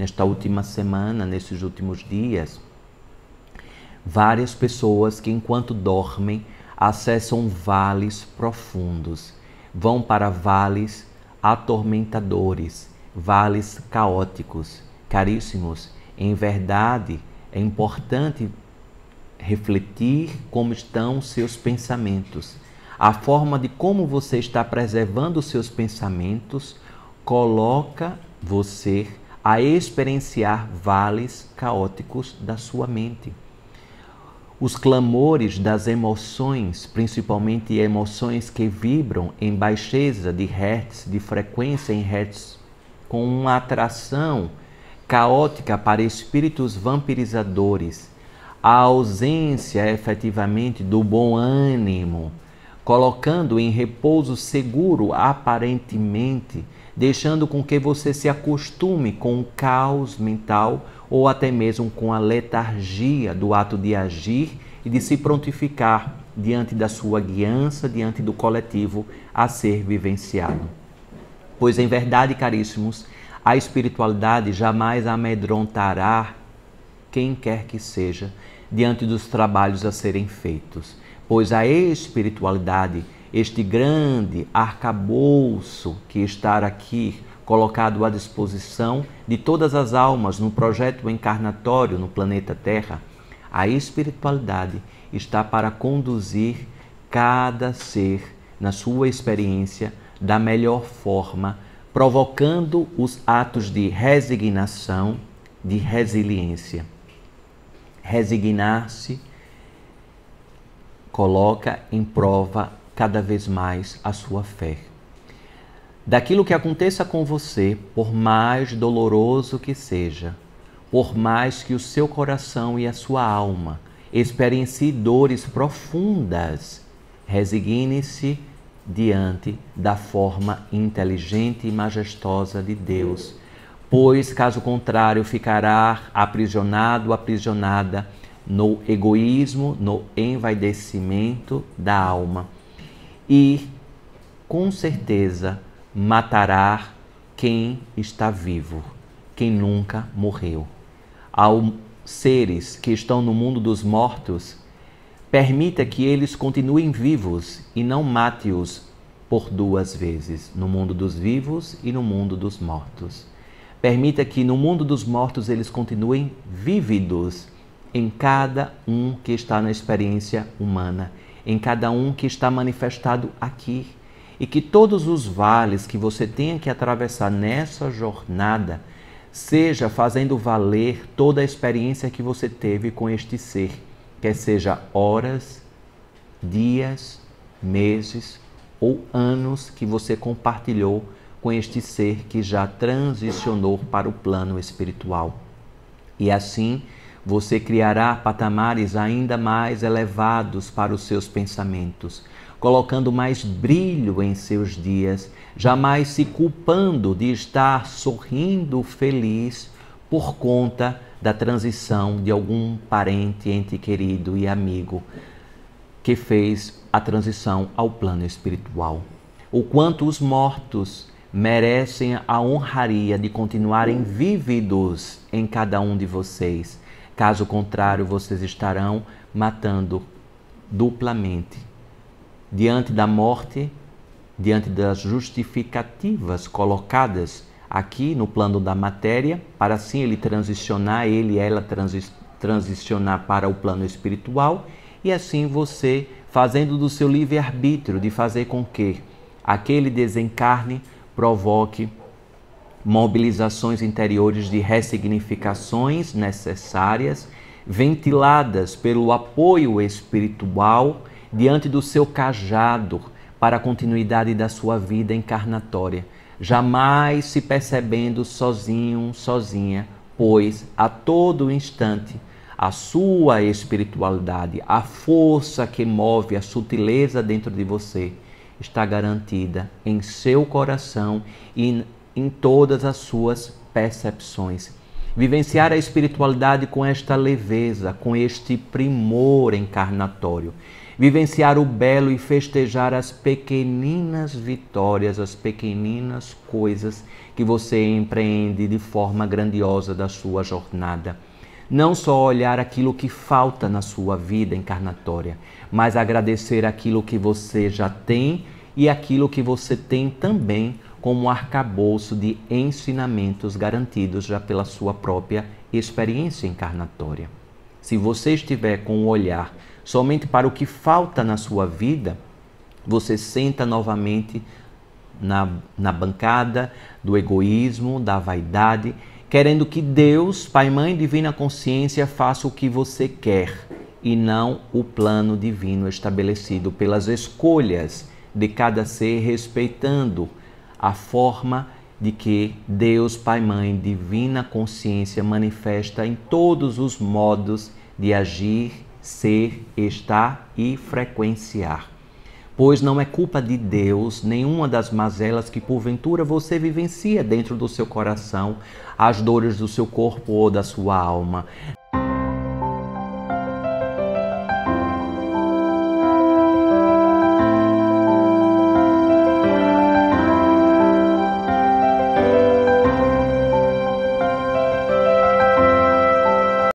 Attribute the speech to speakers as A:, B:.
A: nesta última semana, nesses últimos dias, várias pessoas que, enquanto dormem, acessam vales profundos, vão para vales atormentadores, vales caóticos. Caríssimos, em verdade, é importante refletir como estão seus pensamentos. A forma de como você está preservando seus pensamentos coloca você a experienciar vales caóticos da sua mente. Os clamores das emoções, principalmente emoções que vibram em baixeza de hertz, de frequência em hertz, com uma atração caótica para espíritos vampirizadores, a ausência efetivamente do bom ânimo, colocando em repouso seguro aparentemente, deixando com que você se acostume com o caos mental ou até mesmo com a letargia do ato de agir e de se prontificar diante da sua guiança, diante do coletivo a ser vivenciado. Pois em verdade, caríssimos, a espiritualidade jamais amedrontará quem quer que seja diante dos trabalhos a serem feitos pois a espiritualidade, este grande arcabouço que está aqui colocado à disposição de todas as almas no projeto encarnatório no planeta Terra, a espiritualidade está para conduzir cada ser na sua experiência da melhor forma, provocando os atos de resignação, de resiliência. Resignar-se coloca em prova cada vez mais a sua fé. Daquilo que aconteça com você, por mais doloroso que seja, por mais que o seu coração e a sua alma experiencie dores profundas, resigne-se diante da forma inteligente e majestosa de Deus, pois, caso contrário, ficará aprisionado, aprisionada no egoísmo, no envaidecimento da alma. E com certeza matará quem está vivo, quem nunca morreu. Ao seres que estão no mundo dos mortos, permita que eles continuem vivos e não mate-os por duas vezes, no mundo dos vivos e no mundo dos mortos. Permita que no mundo dos mortos eles continuem vívidos em cada um que está na experiência humana, em cada um que está manifestado aqui. E que todos os vales que você tenha que atravessar nessa jornada seja fazendo valer toda a experiência que você teve com este ser, quer seja horas, dias, meses ou anos que você compartilhou com este ser que já transicionou para o plano espiritual. E assim, você criará patamares ainda mais elevados para os seus pensamentos, colocando mais brilho em seus dias, jamais se culpando de estar sorrindo feliz por conta da transição de algum parente, ente querido e amigo que fez a transição ao plano espiritual. O quanto os mortos merecem a honraria de continuarem vívidos em cada um de vocês, Caso contrário, vocês estarão matando duplamente. Diante da morte, diante das justificativas colocadas aqui no plano da matéria, para assim ele transicionar, ele ela transi transicionar para o plano espiritual, e assim você fazendo do seu livre arbítrio de fazer com que aquele desencarne provoque mobilizações interiores de ressignificações necessárias, ventiladas pelo apoio espiritual diante do seu cajado para a continuidade da sua vida encarnatória, jamais se percebendo sozinho, sozinha, pois a todo instante a sua espiritualidade, a força que move a sutileza dentro de você, está garantida em seu coração e em todas as suas percepções. Vivenciar a espiritualidade com esta leveza, com este primor encarnatório. Vivenciar o belo e festejar as pequeninas vitórias, as pequeninas coisas que você empreende de forma grandiosa da sua jornada não só olhar aquilo que falta na sua vida encarnatória, mas agradecer aquilo que você já tem e aquilo que você tem também como arcabouço de ensinamentos garantidos já pela sua própria experiência encarnatória. Se você estiver com o um olhar somente para o que falta na sua vida, você senta novamente na, na bancada do egoísmo, da vaidade, querendo que Deus, Pai, Mãe, Divina Consciência, faça o que você quer e não o plano divino estabelecido pelas escolhas de cada ser, respeitando a forma de que Deus, Pai, Mãe, Divina Consciência manifesta em todos os modos de agir, ser, estar e frequenciar. Pois não é culpa de Deus nenhuma das mazelas que porventura você vivencia dentro do seu coração, as dores do seu corpo ou da sua alma.